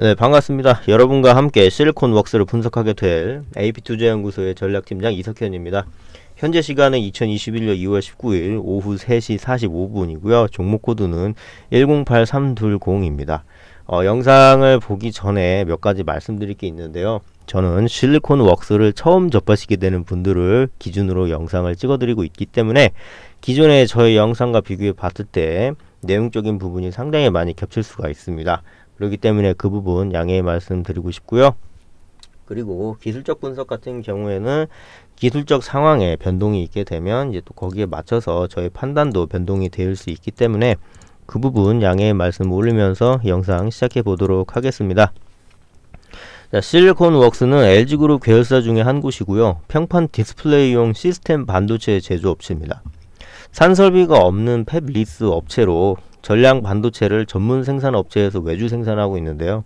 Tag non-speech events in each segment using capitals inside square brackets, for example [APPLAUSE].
네, 반갑습니다. 여러분과 함께 실리콘웍스를 분석하게 될 AP투자연구소의 전략팀장 이석현입니다. 현재 시간은 2021년 2월 19일 오후 3시 45분이고요. 종목 코드는 108320입니다. 어, 영상을 보기 전에 몇 가지 말씀드릴 게 있는데요. 저는 실리콘 웍스를 처음 접하시게 되는 분들을 기준으로 영상을 찍어드리고 있기 때문에 기존의 저의 영상과 비교해 봤을 때 내용적인 부분이 상당히 많이 겹칠 수가 있습니다. 그렇기 때문에 그 부분 양해 의 말씀드리고 싶고요. 그리고 기술적 분석 같은 경우에는 기술적 상황에 변동이 있게 되면 이제 또 거기에 맞춰서 저의 판단도 변동이 될 수 있기 때문에 그 부분 양해 의 말씀 올리면서 영상 시작해 보도록 하겠습니다. 자, 실리콘웍스는 LG그룹 계열사 중에 한 곳이고요. 평판 디스플레이용 시스템 반도체 제조업체입니다. 산설비가 없는 팹리스 업체로 전량 반도체를 전문 생산 업체에서 외주 생산하고 있는데요.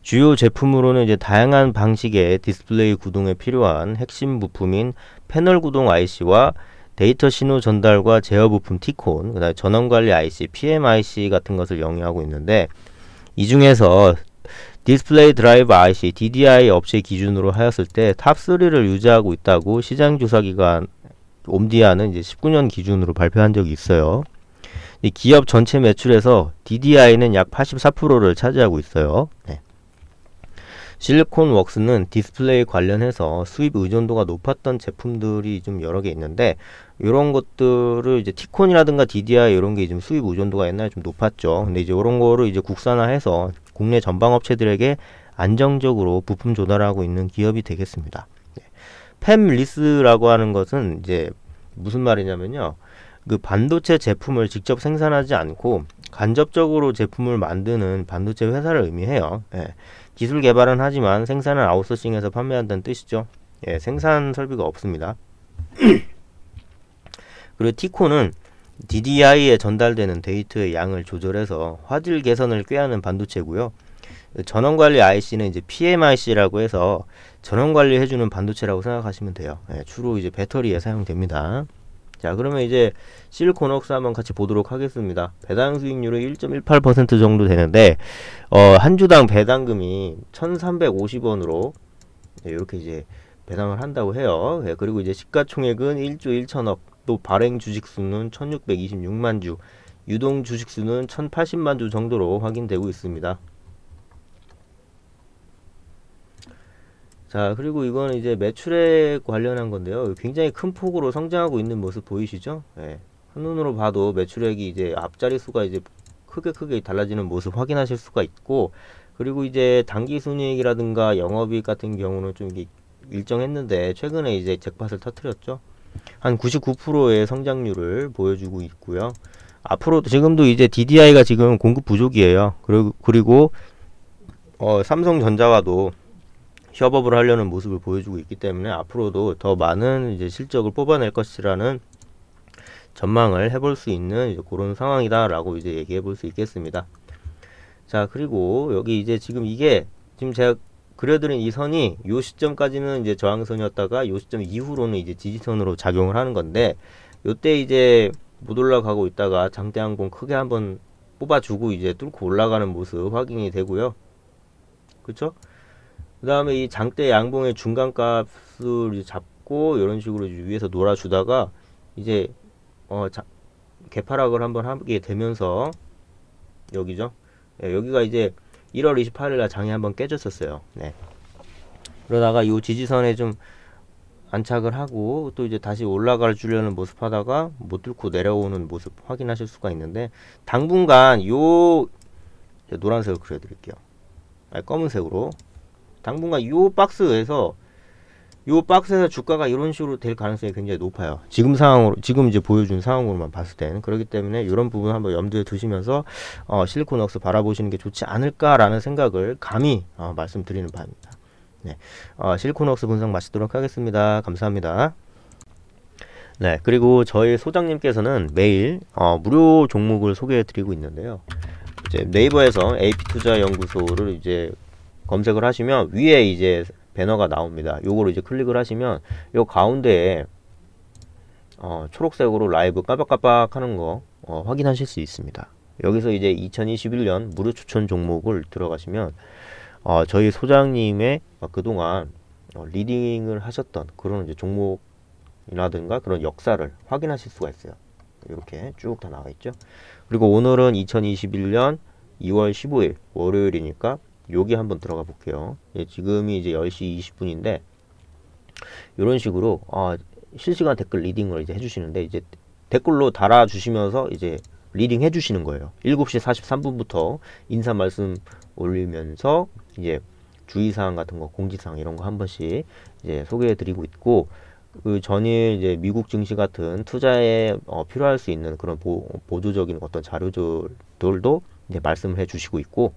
주요 제품으로는 이제 다양한 방식의 디스플레이 구동에 필요한 핵심 부품인 패널 구동 IC와 데이터 신호 전달과 제어 부품 티콘, 그다음에 전원 관리 IC, PM IC 같은 것을 영위하고 있는데 이 중에서 디스플레이 드라이브 IC DDI 업체 기준으로 하였을 때 탑3를 유지하고 있다고 시장 조사 기관 옴디아는 이제 19년 기준으로 발표한 적이 있어요. 이 기업 전체 매출에서 DDI는 약 84%를 차지하고 있어요. 네. 실리콘웍스는 디스플레이 관련해서 수입 의존도가 높았던 제품들이 좀 여러 개 있는데 이런 것들을 이제 티콘이라든가 DDI 이런 게좀 수입 의존도가 옛날에 좀 높았죠. 근데 이제 이런 거를 이제 국산화해서 국내 전방 업체들에게 안정적으로 부품 조달하고 있는 기업이 되겠습니다. 네. 팸 리스라고 하는 것은 이제 무슨 말이냐면요. 그 반도체 제품을 직접 생산하지 않고 간접적으로 제품을 만드는 반도체 회사를 의미해요. 예. 기술 개발은 하지만 생산은 아웃소싱해서 판매한다는 뜻이죠. 예, 생산 설비가 없습니다. [CLEARS THROAT] 그리고 티코는 DDI에 전달되는 데이터의 양을 조절해서 화질 개선을 꾀하는 반도체고요. 전원관리 IC는 이제 PMIC라고 해서 전원관리 해주는 반도체라고 생각하시면 돼요. 예, 주로 이제 배터리에 사용됩니다. 자 그러면 이제 실리콘웍스 한번 같이 보도록 하겠습니다. 배당 수익률은1.18% 정도 되는데 어, 한 주당 배당금이 1350원으로 네, 이렇게 이제 배당을 한다고 해요. 네, 그리고 이제 시가총액은 1조 1천억 또 발행 주식수는 1626만 주 유동 주식수는 1080만 주 정도로 확인되고 있습니다. 자, 그리고 이건 이제 매출액 관련한 건데요. 굉장히 큰 폭으로 성장하고 있는 모습 보이시죠? 예. 한눈으로 봐도 매출액이 이제 앞자리수가 이제 크게 크게 달라지는 모습 확인하실 수가 있고 그리고 이제 당기 순이익이라든가 영업이익 같은 경우는 좀 일정했는데 최근에 이제 잭팟을 터뜨렸죠한 99%의 성장률을 보여주고 있고요. 앞으로 지금도 이제 DDI가 지금 공급 부족이에요. 그리고 그리고 어, 삼성전자와도 협업을 하려는 모습을 보여주고 있기 때문에 앞으로도 더 많은 이제 실적을 뽑아낼 것이라는 전망을 해볼 수 있는 그런 상황이다라고 이제 얘기해 볼 수 있겠습니다. 자, 그리고 여기 이제 지금 이게 지금 제가 그려드린 이 선이 요 시점까지는 이제 저항선이었다가 요 시점 이후로는 이제 지지선으로 작용을 하는 건데 요때 이제 못 올라가고 있다가 장대항공 크게 한번 뽑아주고 이제 뚫고 올라가는 모습 확인이 되고요. 그쵸 그 다음에 이 장대 양봉의 중간값을 잡고 이런 식으로 위에서 놀아주다가 이제 어 자, 개파락을 한번 하게 되면서 여기죠. 예, 여기가 이제 1월 28일 날 장이 한번 깨졌었어요. 네. 그러다가 이 지지선에 좀 안착을 하고 또 이제 다시 올라가 주려는 모습 하다가 못 뚫고 내려오는 모습 확인하실 수가 있는데 당분간 요 노란색을 그려드릴게요. 아니, 검은색으로 당분간 요 박스에서 요 박스에서 주가가 이런 식으로 될 가능성이 굉장히 높아요. 지금 상황으로 지금 이제 보여준 상황으로만 봤을 때는 그렇기 때문에 이런 부분 한번 염두에 두시면서 어, 실리콘웍스 바라보시는 게 좋지 않을까라는 생각을 감히 어, 말씀드리는 바입니다. 네, 어, 실리콘웍스 분석 마치도록 하겠습니다. 감사합니다. 네, 그리고 저희 소장님께서는 매일 어, 무료 종목을 소개해드리고 있는데요. 이제 네이버에서 AP투자연구소를 이제 검색을 하시면 위에 이제 배너가 나옵니다. 요거를 이제 클릭을 하시면 요 가운데에 어, 초록색으로 라이브 깜빡깜빡 하는 거 어, 확인하실 수 있습니다. 여기서 이제 2021년 무료 추천 종목을 들어가시면 어, 저희 소장님의 그동안 어, 리딩을 하셨던 그런 이제 종목이라든가 그런 역사를 확인하실 수가 있어요. 이렇게 쭉 다 나와 있죠. 그리고 오늘은 2021년 2월 15일 월요일이니까 여기 한번 들어가 볼게요. 예, 지금이 이제 10시 20분인데 이런 식으로 어, 실시간 댓글 리딩을 이제 해주시는데 이제 댓글로 달아주시면서 이제 리딩 해주시는 거예요. 7시 43분부터 인사 말씀 올리면서 이제 주의사항 같은 거, 공지사항 이런 거 한 번씩 이제 소개해드리고 있고 그 전일 이제 미국 증시 같은 투자에 어, 필요할 수 있는 그런 보, 보조적인 어떤 자료들도 이제 말씀을 해주시고 있고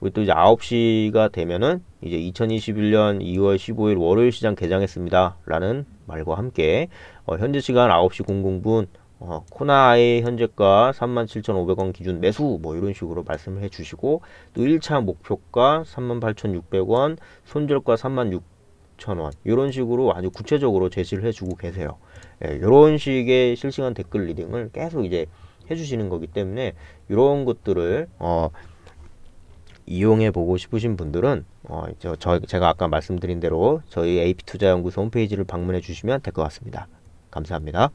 우리 또 이제 9시가 되면은 이제 2021년 2월 15일 월요일 시장 개장했습니다. 라는 말과 함께 어, 현재 시간 9시 00분 어, 코나의 현재가 37,500원 기준 매수 뭐 이런 식으로 말씀을 해주시고 또 1차 목표가 38,600원 손절가 36,000원 이런 식으로 아주 구체적으로 제시를 해주고 계세요. 이런 예, 식의 실시간 댓글 리딩을 계속 이제 해주시는 거기 때문에 이런 것들을 어, 이용해 보고 싶으신 분들은 어, 저, 저, 제가 아까 말씀드린 대로 저희 AP투자연구소 홈페이지를 방문해 주시면 될 것 같습니다. 감사합니다.